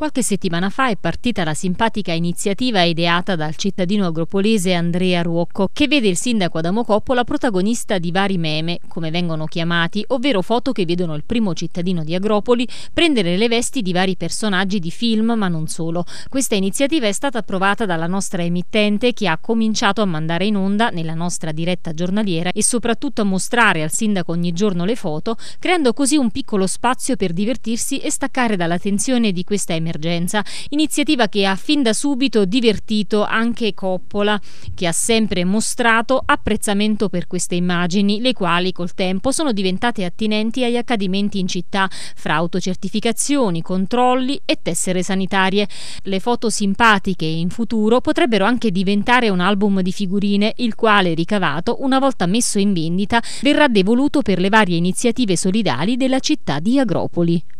Qualche settimana fa è partita la simpatica iniziativa ideata dal cittadino agropolese Andrea Ruocco, che vede il sindaco Adamo Coppola protagonista di vari meme, come vengono chiamati, ovvero foto che vedono il primo cittadino di Agropoli prendere le vesti di vari personaggi di film, ma non solo. Questa iniziativa è stata approvata dalla nostra emittente che ha cominciato a mandare in onda nella nostra diretta giornaliera e soprattutto a mostrare al sindaco ogni giorno le foto, creando così un piccolo spazio per divertirsi e staccare dall'attenzione di questa emergenza emergenza, iniziativa che ha fin da subito divertito anche Coppola, che ha sempre mostrato apprezzamento per queste immagini, le quali col tempo sono diventate attinenti agli accadimenti in città, fra autocertificazioni, controlli e tessere sanitarie. Le foto simpatiche in futuro potrebbero anche diventare un album di figurine, il quale ricavato, una volta messo in vendita, verrà devoluto per le varie iniziative solidali della città di Agropoli.